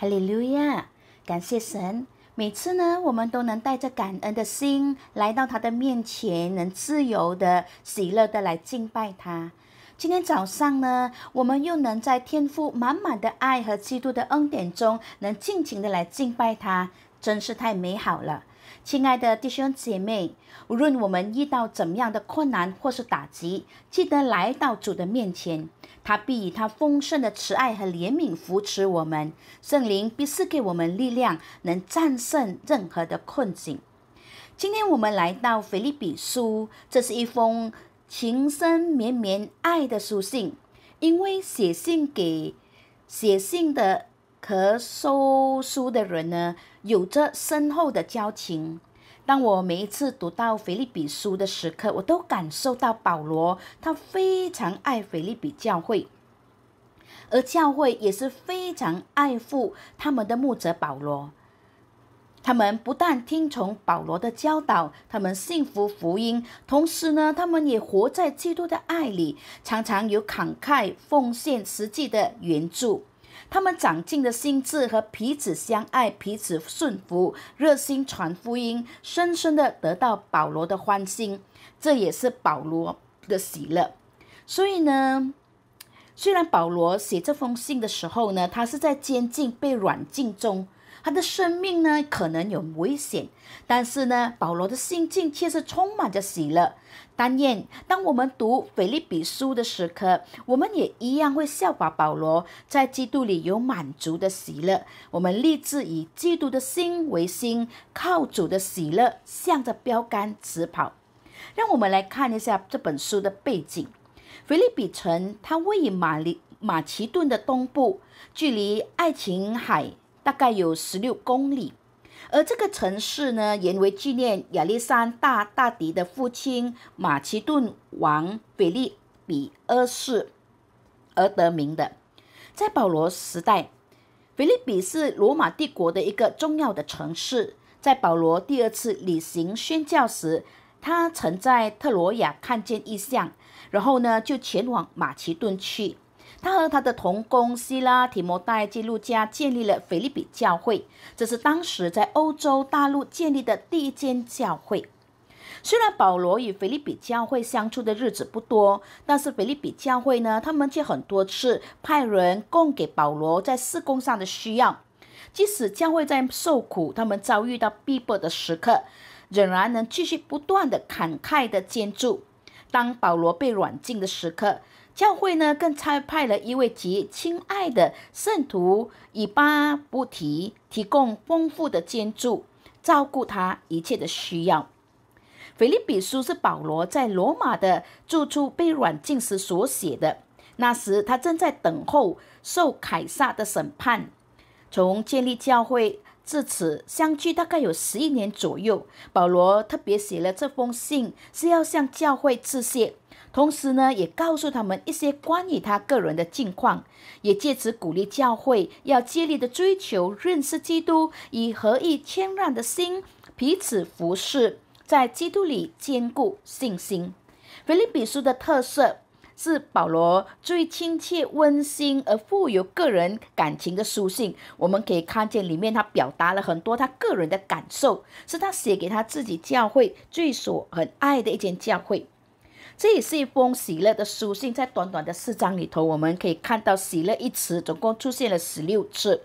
哈利路亚！感谢神，每次呢，我们都能带着感恩的心来到他的面前，能自由的、喜乐的来敬拜他。今天早上呢，我们又能在天赋满满的爱和基督的恩典中，能尽情的来敬拜他，真是太美好了。亲爱的弟兄姐妹，无论我们遇到怎样的困难或是打击，记得来到主的面前，他必以他丰盛的慈爱和怜悯扶持我们。圣灵必赐给我们力量，能战胜任何的困境。今天我们来到菲利比书，这是一封情深绵绵爱的书信，因为写信给写信的。和收书的人呢，有着深厚的交情。当我每一次读到菲利比书的时刻，我都感受到保罗他非常爱菲利比教会，而教会也是非常爱护他们的牧者保罗。他们不但听从保罗的教导，他们信服福音，同时呢，他们也活在基督的爱里，常常有慷慨奉献实际的援助。他们长进的心智和彼此相爱、彼此顺服、热心传福音，深深的得到保罗的欢心，这也是保罗的喜乐。所以呢，虽然保罗写这封信的时候呢，他是在监禁、被软禁中。他的生命呢，可能有危险，但是呢，保罗的心境却是充满着喜乐。但愿当我们读腓利比书的时刻，我们也一样会效法保罗，在基督里有满足的喜乐。我们立志以基督的心为心，靠主的喜乐，向着标杆直跑。让我们来看一下这本书的背景。腓利比城，它位于马里马其顿的东部，距离爱琴海。大概有十六公里，而这个城市呢，原为纪念亚历山大大帝的父亲马其顿王腓力比二世而得名的。在保罗时代，腓力比是罗马帝国的一个重要的城市。在保罗第二次旅行宣教时，他曾在特罗亚看见异象，然后呢，就前往马其顿去。他和他的同工希拉提摩代基路家建立了菲利比教会，这是当时在欧洲大陆建立的第一间教会。虽然保罗与菲利比教会相处的日子不多，但是菲利比教会呢，他们却很多次派人供给保罗在施工上的需要。即使教会在受苦，他们遭遇到逼迫的时刻，仍然能继续不断的慷慨的捐助。当保罗被软禁的时刻。教会呢，更差派了一位极亲爱的圣徒以巴布提，提供丰富的捐助，照顾他一切的需要。菲利比书是保罗在罗马的住处被软禁时所写的，那时他正在等候受凯撒的审判。从建立教会至此相距大概有十一年左右，保罗特别写了这封信，是要向教会致谢。同时呢，也告诉他们一些关于他个人的近况，也借此鼓励教会要竭力的追求认识基督，以合意谦让的心彼此服侍，在基督里坚固信心。菲立比书的特色是保罗最亲切、温馨而富有个人感情的书信。我们可以看见里面他表达了很多他个人的感受，是他写给他自己教会最所很爱的一间教会。这也是一封喜乐的书信，在短短的四章里头，我们可以看到“喜乐”一词总共出现了十六次。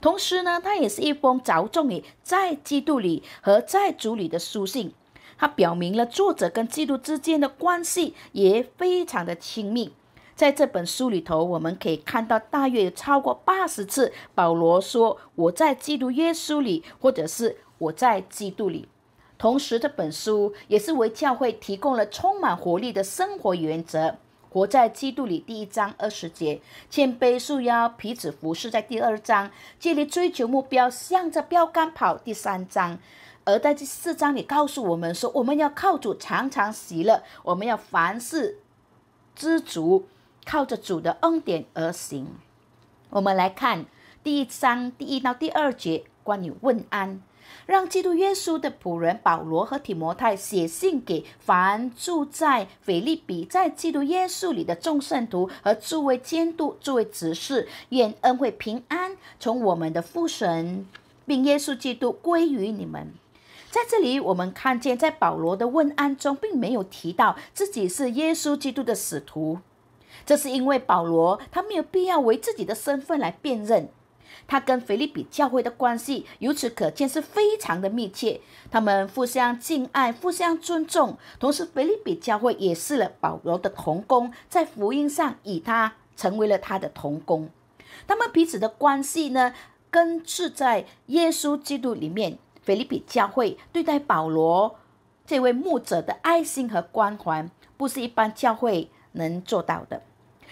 同时呢，它也是一封着重于在基督里和在主里的书信，它表明了作者跟基督之间的关系也非常的亲密。在这本书里头，我们可以看到大约有超过八十次保罗说：“我在基督耶稣里，或者是我在基督里。”同时，这本书也是为教会提供了充满活力的生活原则。活在基督里，第一章二十节，谦卑束腰，彼此服侍，在第二章，建立追求目标，向着标杆跑，第三章。而在第四章里告诉我们说，我们要靠主常常喜乐，我们要凡事知足，靠着主的恩典而行。我们来看第一章第一到第二节，关于问安。让基督耶稣的仆人保罗和提摩太写信给凡住在腓利比，在基督耶稣里的众圣徒和诸位监督、诸位执事，愿恩惠平安从我们的父神，并耶稣基督归于你们。在这里，我们看见，在保罗的问安中，并没有提到自己是耶稣基督的使徒，这是因为保罗他没有必要为自己的身份来辨认。他跟菲利比教会的关系，由此可见是非常的密切。他们互相敬爱、互相尊重。同时，菲利比教会也是了保罗的同工，在福音上以他成为了他的同工。他们彼此的关系呢，根是在耶稣基督里面，菲利比教会对待保罗这位牧者的爱心和关怀，不是一般教会能做到的。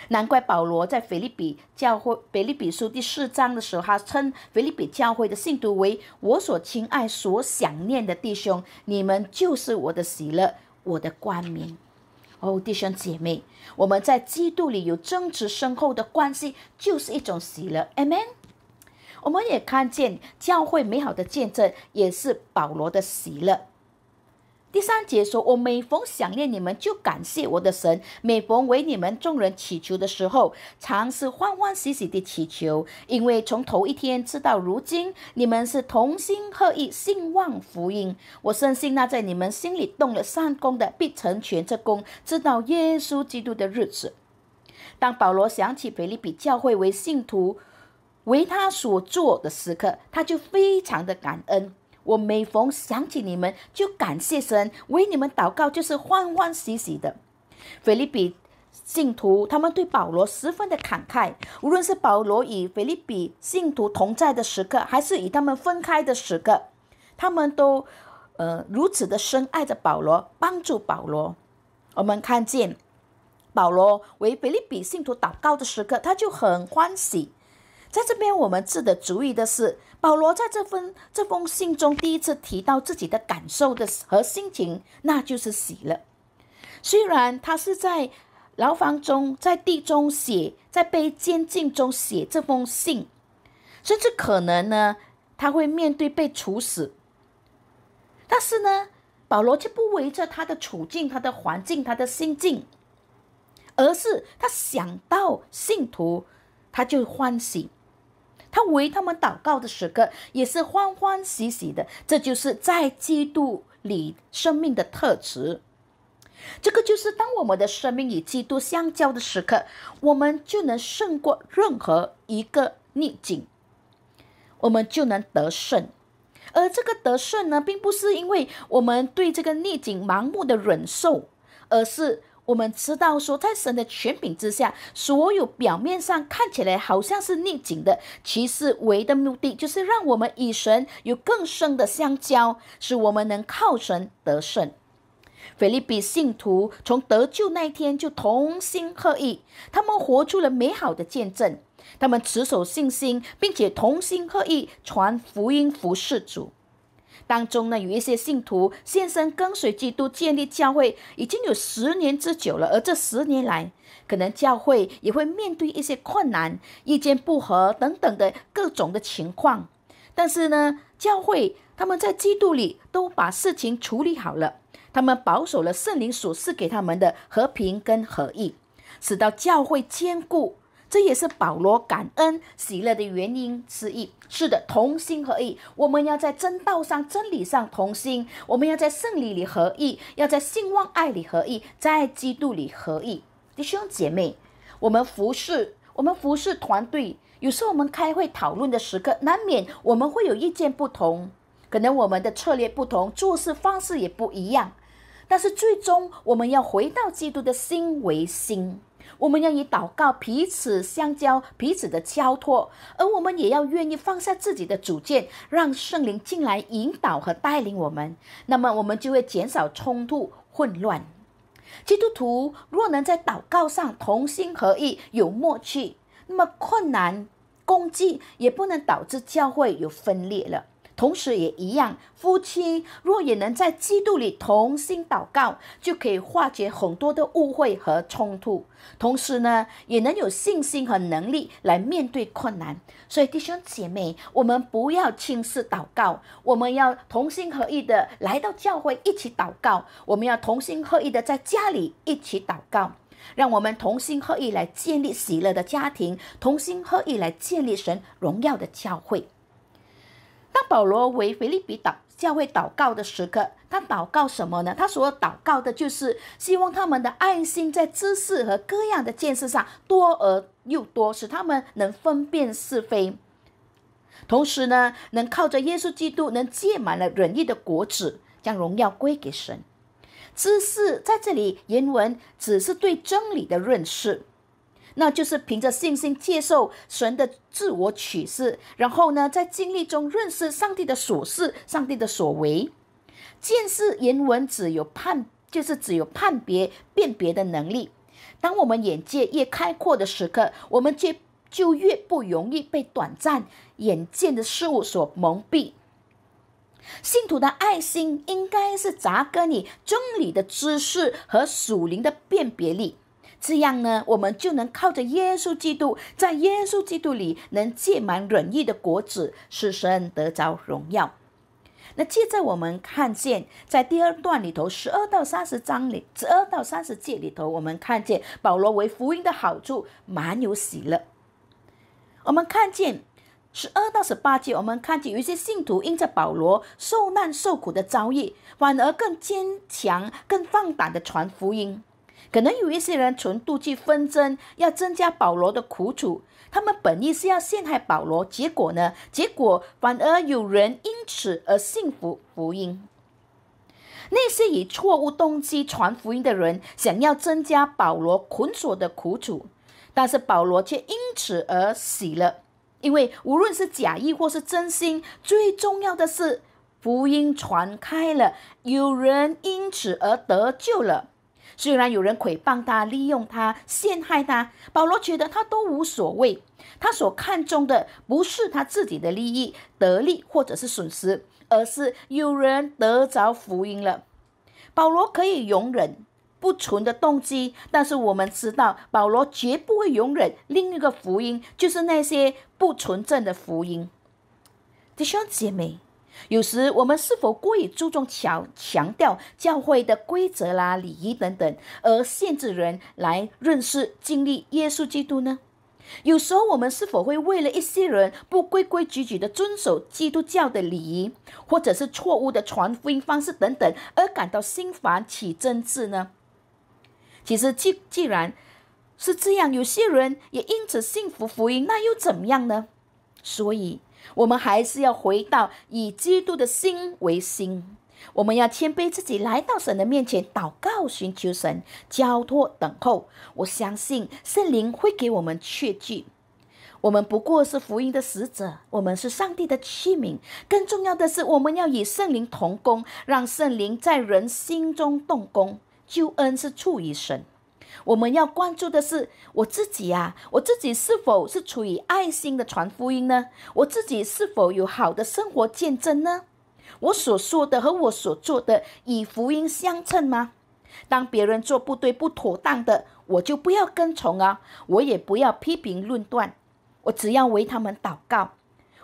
难怪保罗在腓立比教会《腓立比书》第四章的时候，他称腓立比教会的信徒为我所亲爱、所想念的弟兄，你们就是我的喜乐、我的光明。哦，弟兄姐妹，我们在基督里有真挚深厚的关系，就是一种喜乐。Amen。我们也看见教会美好的见证，也是保罗的喜乐。第三节说：“我每逢想念你们，就感谢我的神；每逢为你们众人祈求的时候，常是欢欢喜喜地祈求。因为从头一天直到如今，你们是同心合意，兴旺福音。我深信那在你们心里动了善功的，必成全这工，直到耶稣基督的日子。”当保罗想起腓利比教会为信徒为他所做的时刻，他就非常的感恩。我每逢想起你们，就感谢神，为你们祷告，就是欢欢喜喜的。菲利比信徒他们对保罗十分的慷慨，无论是保罗与菲利比信徒同在的时刻，还是与他们分开的时刻，他们都，呃，如此的深爱着保罗，帮助保罗。我们看见保罗为菲利比信徒祷告的时刻，他就很欢喜。在这边，我们值得注意的是。保罗在这封这封信中第一次提到自己的感受的和心情，那就是喜了。虽然他是在牢房中、在地中写，在被监禁中写这封信，甚至可能呢他会面对被处死，但是呢，保罗却不围着他的处境、他的环境、他的心境，而是他想到信徒，他就欢喜。他为他们祷告的时刻也是欢欢喜喜的，这就是在基督里生命的特质。这个就是当我们的生命与基督相交的时刻，我们就能胜过任何一个逆境，我们就能得胜。而这个得胜呢，并不是因为我们对这个逆境盲目的忍受，而是。我们知道，说在神的权柄之下，所有表面上看起来好像是逆境的，其实唯的目的就是让我们与神有更深的相交，使我们能靠神得胜。菲利比信徒从得救那一天就同心合意，他们活出了美好的见证，他们持守信心，并且同心合意传福音服事主。当中呢，有一些信徒献身跟随基督建立教会，已经有十年之久了。而这十年来，可能教会也会面对一些困难、意见不合等等的各种的情况。但是呢，教会他们在基督里都把事情处理好了，他们保守了圣灵所赐给他们的和平跟合意，使到教会坚固。这也是保罗感恩喜乐的原因之一。是的，同心合意。我们要在真道上、真理上同心；我们要在圣礼里合意，要在信望爱里合意，在基督里合意。弟兄姐妹，我们服侍，我们服侍团队。有时候我们开会讨论的时刻，难免我们会有意见不同，可能我们的策略不同，做事方式也不一样。但是最终，我们要回到基督的心为心。我们要以祷告彼此相交、彼此的交托，而我们也要愿意放下自己的主见，让圣灵进来引导和带领我们。那么，我们就会减少冲突、混乱。基督徒若能在祷告上同心合意、有默契，那么困难、攻击也不能导致教会有分裂了。同时，也一样，夫妻若也能在基督里同心祷告，就可以化解很多的误会和冲突。同时呢，也能有信心和能力来面对困难。所以，弟兄姐妹，我们不要轻视祷告，我们要同心合意的来到教会一起祷告；我们要同心合意的在家里一起祷告。让我们同心合意来建立喜乐的家庭，同心合意来建立神荣耀的教会。当保罗为腓利比岛教会祷告的时刻，他祷告什么呢？他所祷告的就是希望他们的爱心在知识和各样的见识上多而又多，使他们能分辨是非，同时呢，能靠着耶稣基督，能借满了仁义的果子，将荣耀归给神。知识在这里原文只是对真理的认识。那就是凭着信心接受神的自我启示，然后呢，在经历中认识上帝的所事、上帝的所为，见识言文只有判，就是只有判别、辨别的能力。当我们眼界越开阔的时刻，我们却就越不容易被短暂眼见的事物所蒙蔽。信徒的爱心应该是扎根你真理的知识和属灵的辨别力。这样呢，我们就能靠着耶稣基督，在耶稣基督里能借满仁义的果子，使神得着荣耀。那接着我们看见，在第二段里头，十二到三十章里，十二到三十节里头，我们看见保罗为福音的好处，蛮有喜乐。我们看见十二到十八节，我们看见有一些信徒因着保罗受难受苦的遭遇，反而更坚强、更放胆的传福音。可能有一些人存妒忌纷争，要增加保罗的苦楚。他们本意是要陷害保罗，结果呢？结果反而有人因此而信服福音。那些以错误动机传福音的人，想要增加保罗捆锁的苦楚，但是保罗却因此而喜乐。因为无论是假意或是真心，最重要的是福音传开了，有人因此而得救了。虽然有人可以他、利用他、陷害他，保罗觉得他都无所谓。他所看重的不是他自己的利益得利或者是损失，而是有人得着福音了。保罗可以容忍不纯的动机，但是我们知道，保罗绝不会容忍另一个福音，就是那些不纯正的福音。弟兄姐妹。有时我们是否过于注重强强调教会的规则啦、礼仪等等，而限制人来认识、经历耶稣基督呢？有时候我们是否会为了一些人不规规矩矩的遵守基督教的礼仪，或者是错误的传福音方式等等，而感到心烦起争执呢？其实既既然是这样，有些人也因此信服福音，那又怎么样呢？所以。我们还是要回到以基督的心为心，我们要谦卑自己，来到神的面前祷告，寻求神，交托等候。我相信圣灵会给我们确据。我们不过是福音的使者，我们是上帝的器皿。更重要的是，我们要与圣灵同工，让圣灵在人心中动工。救恩是出于神。我们要关注的是我自己呀，我自己是否是处于爱心的传福音呢？我自己是否有好的生活见证呢？我所说的和我所做的以福音相称吗？当别人做不对、不妥当的，我就不要跟从啊，我也不要批评论断，我只要为他们祷告，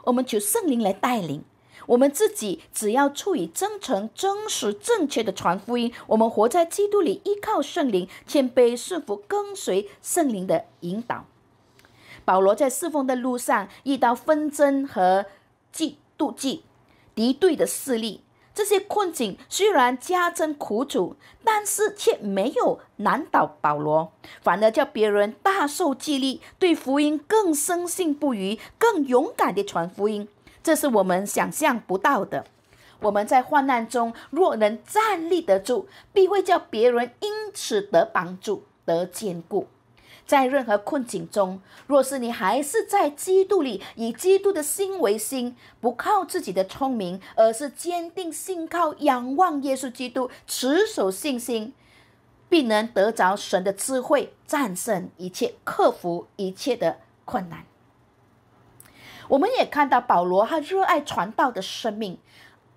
我们求圣灵来带领。我们自己只要处于真诚、真实、正确的传福音，我们活在基督里，依靠圣灵，谦卑顺服，跟随圣灵的引导。保罗在侍奉的路上遇到纷争和嫉妒、敌对的势力，这些困境虽然加增苦楚，但是却没有难倒保罗，反而叫别人大受激励，对福音更深信不疑，更勇敢地传福音。这是我们想象不到的。我们在患难中若能站立得住，必会叫别人因此得帮助、得坚固。在任何困境中，若是你还是在基督里，以基督的心为心，不靠自己的聪明，而是坚定信靠、仰望耶稣基督，持守信心，必能得着神的智慧，战胜一切、克服一切的困难。我们也看到保罗他热爱传道的生命。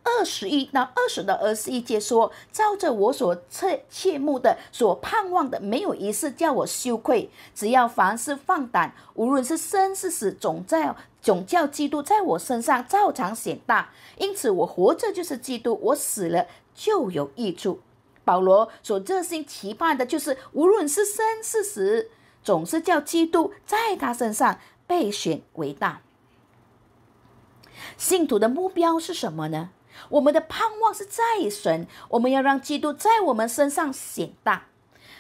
二十一，到二十的二十一节说：“照着我所切切慕的、所盼望的，没有一事叫我羞愧。只要凡事放胆，无论是生是死，总在总叫基督在我身上照常显大。因此，我活着就是基督，我死了就有益处。”保罗所热心期盼的就是，无论是生是死，总是叫基督在他身上被选为大。信徒的目标是什么呢？我们的盼望是在神，我们要让基督在我们身上显大。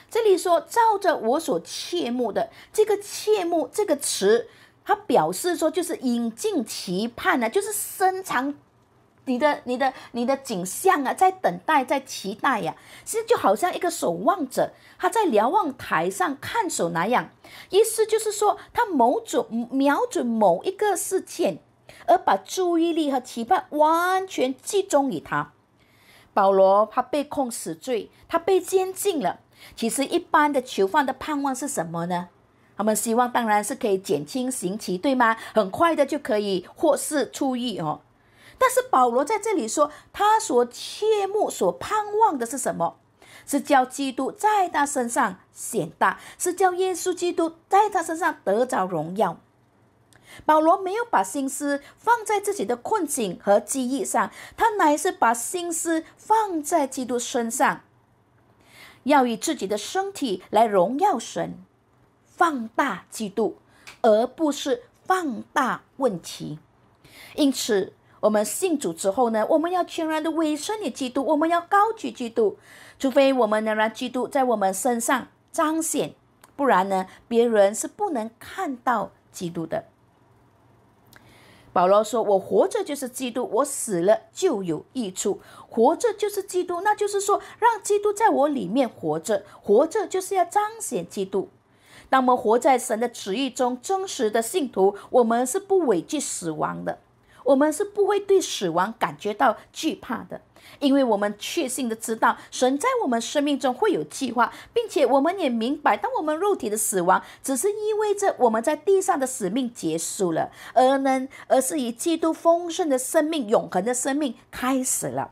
这里说，照着我所切慕的，这个“切慕”这个词，它表示说就是引进、期盼呢，就是深藏你的、你的、你的景象啊，在等待、在期待呀。其实就好像一个守望者，他在瞭望台上看守那样。意思就是说，他某种瞄准某一个事件。而把注意力和期盼完全集中于他。保罗他被控死罪，他被监禁了。其实一般的囚犯的盼望是什么呢？他们希望当然是可以减轻刑期，对吗？很快的就可以获释出狱哦。但是保罗在这里说，他所切慕、所盼望的是什么？是叫基督在他身上显大，是叫耶稣基督在他身上得着荣耀。保罗没有把心思放在自己的困境和记忆上，他乃是把心思放在基督身上，要以自己的身体来荣耀神，放大基督，而不是放大问题。因此，我们信主之后呢，我们要全然的委身于基督，我们要高举基督，除非我们能让基督在我们身上彰显，不然呢，别人是不能看到基督的。保罗说：“我活着就是基督，我死了就有益处。活着就是基督，那就是说，让基督在我里面活着。活着就是要彰显基督。当我们活在神的旨意中，真实的信徒，我们是不畏惧死亡的。”我们是不会对死亡感觉到惧怕的，因为我们确信的知道，神在我们生命中会有计划，并且我们也明白，当我们肉体的死亡，只是意味着我们在地上的使命结束了，而呢，而是以基督丰盛的生命、永恒的生命开始了。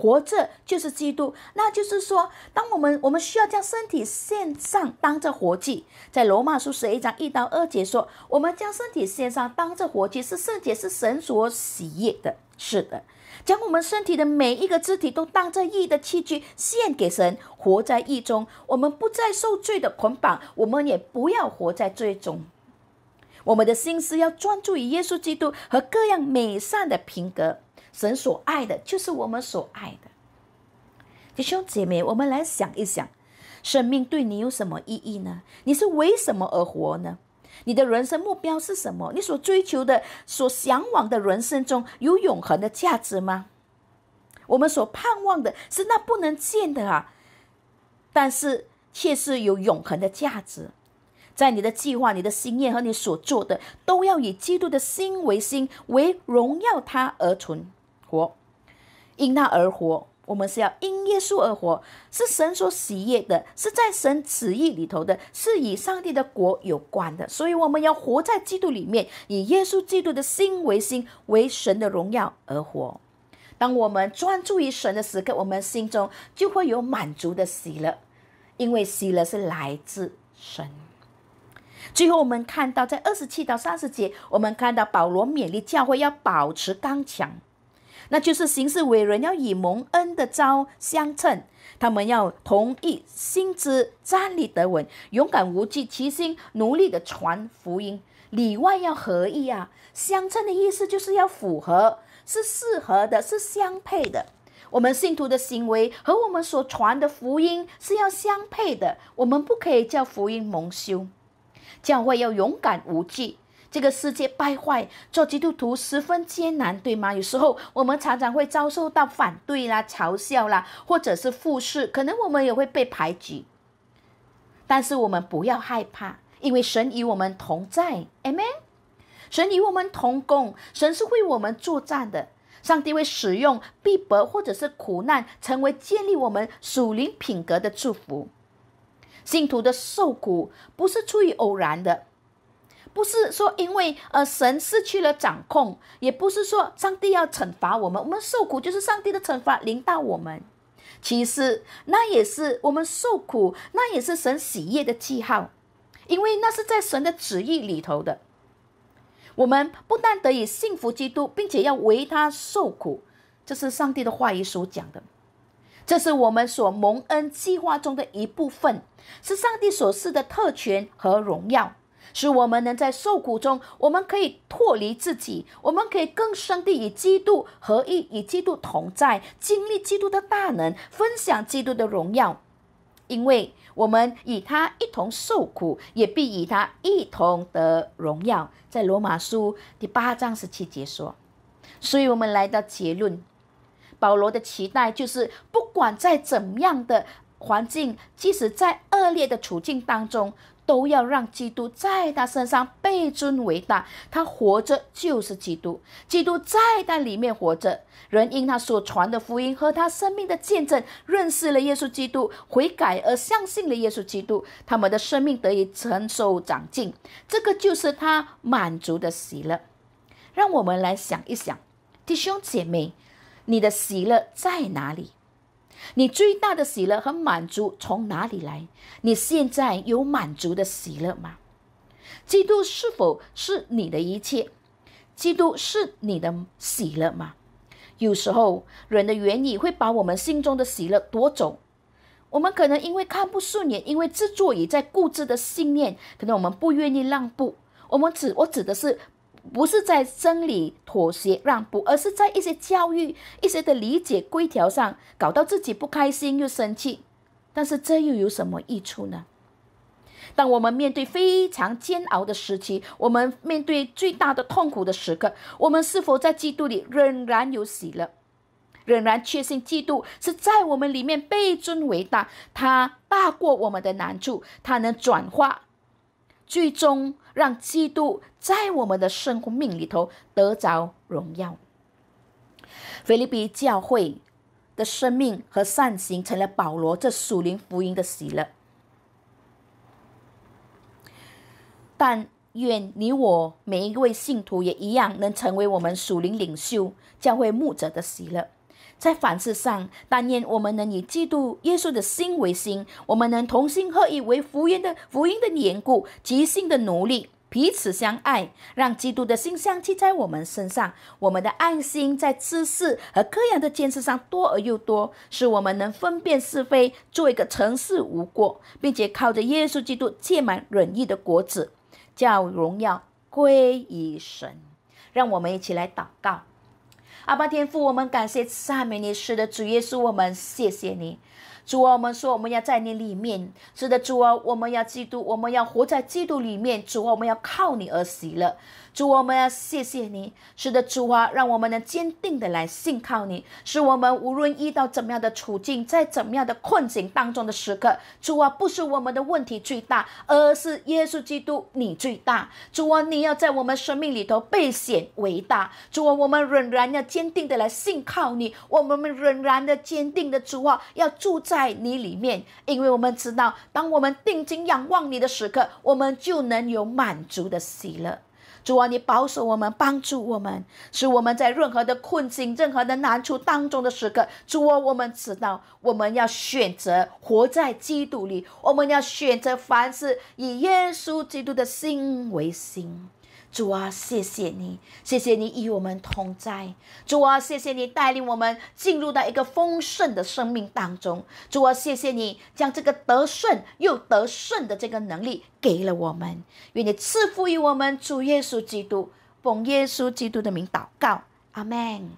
活着就是基督，那就是说，当我们我们需要将身体献上，当着活祭，在罗马书十一章一到二节说，我们将身体献上，当着活祭，是圣洁，是神所喜悦的。是的，将我们身体的每一个肢体都当着义的器具献给神，活在义中，我们不再受罪的捆绑，我们也不要活在罪中。我们的心思要专注于耶稣基督和各样美善的品格。神所爱的，就是我们所爱的。弟兄姐妹，我们来想一想，生命对你有什么意义呢？你是为什么而活呢？你的人生目标是什么？你所追求的、所向往的人生中有永恒的价值吗？我们所盼望的是那不能见的啊，但是却是有永恒的价值。在你的计划、你的心愿和你所做的，都要以基督的心为心，为荣耀他而存。活，因他而活。我们是要因耶稣而活，是神所喜悦的，是在神旨意里头的，是与上帝的国有关的。所以，我们要活在基督里面，以耶稣基督的心为心，为神的荣耀而活。当我们专注于神的时刻，我们心中就会有满足的喜乐，因为喜乐是来自神。最后，我们看到在二十七到三十节，我们看到保罗勉励教会要保持刚强。那就是行事为人要以蒙恩的招相称，他们要同意心知，站立得稳，勇敢无惧，齐心努力的传福音，里外要合一啊！相称的意思就是要符合，是适合的，是相配的。我们信徒的行为和我们所传的福音是要相配的，我们不可以叫福音蒙羞。教会要勇敢无惧。这个世界败坏，做基督徒十分艰难，对吗？有时候我们常常会遭受到反对啦、嘲笑啦，或者是复视，可能我们也会被排挤。但是我们不要害怕，因为神与我们同在，诶咩？神与我们同工，神是为我们作战的。上帝会使用逼迫或者是苦难，成为建立我们属灵品格的祝福。信徒的受苦不是出于偶然的。不是说因为呃神失去了掌控，也不是说上帝要惩罚我们，我们受苦就是上帝的惩罚临到我们。其实那也是我们受苦，那也是神喜悦的记号，因为那是在神的旨意里头的。我们不但得以信服基督，并且要为他受苦，这是上帝的话语所讲的。这是我们所蒙恩计划中的一部分，是上帝所示的特权和荣耀。使我们能在受苦中，我们可以脱离自己，我们可以更深地与基督合一，与基督同在，经历基督的大能，分享基督的荣耀。因为我们与他一同受苦，也必与他一同得荣耀。在罗马书第八章十七节说。所以，我们来到结论：保罗的期待就是，不管在怎样的环境，即使在恶劣的处境当中。都要让基督在他身上被尊为大，他活着就是基督，基督在他里面活着。人因他所传的福音和他生命的见证，认识了耶稣基督，悔改而相信了耶稣基督，他们的生命得以成熟长进。这个就是他满足的喜乐。让我们来想一想，弟兄姐妹，你的喜乐在哪里？你最大的喜乐和满足从哪里来？你现在有满足的喜乐吗？基督是否是你的一切？基督是你的喜乐吗？有时候人的原意会把我们心中的喜乐夺走。我们可能因为看不顺眼，因为自作也在固执的信念，可能我们不愿意让步。我们指我指的是。不是在真理妥协让步，而是在一些教育、一些的理解规条上搞到自己不开心又生气。但是这又有什么益处呢？当我们面对非常煎熬的时期，我们面对最大的痛苦的时刻，我们是否在基督里仍然有喜乐，仍然确信基督是在我们里面被尊伟大？他大过我们的难处，他能转化，最终。让基督在我们的生命里头得着荣耀。菲律宾教会的生命和善行，成了保罗这属灵福音的喜乐。但愿你我每一位信徒，也一样能成为我们属灵领袖、教会牧者的喜乐。在凡事上，但愿我们能以基督耶稣的心为心，我们能同心合意为福音的福音的缘故，即兴的努力，彼此相爱，让基督的心相契在我们身上。我们的爱心在知识和各样的见识上多而又多，使我们能分辨是非，做一个诚实无过，并且靠着耶稣基督结满仁义的果子，叫荣耀归于神。让我们一起来祷告。阿爸天父，我们感谢赞美你，是的，主耶稣，我们谢谢你，主啊，我们说我们要在你里面，是的，主啊，我们要基督，我们要活在基督里面，主啊，我们要靠你而喜了。主我们要谢谢你，使得主啊，让我们能坚定的来信靠你。使我们无论遇到怎么样的处境，在怎么样的困境当中的时刻，主啊，不是我们的问题最大，而是耶稣基督你最大。主啊，你要在我们生命里头被显伟大。主啊，我们仍然要坚定的来信靠你，我们仍然的坚定的主啊，要住在你里面，因为我们知道，当我们定睛仰望你的时刻，我们就能有满足的喜乐。主啊，你保守我们，帮助我们，使我们在任何的困境、任何的难处当中的时刻，主啊，我们知道我们要选择活在基督里，我们要选择凡事以耶稣基督的心为心。主啊，谢谢你，谢谢你与我们同在。主啊，谢谢你带领我们进入到一个丰盛的生命当中。主啊，谢谢你将这个得顺又得顺的这个能力给了我们。愿你赐福于我们。主耶稣基督，奉耶稣基督的名祷告，阿门。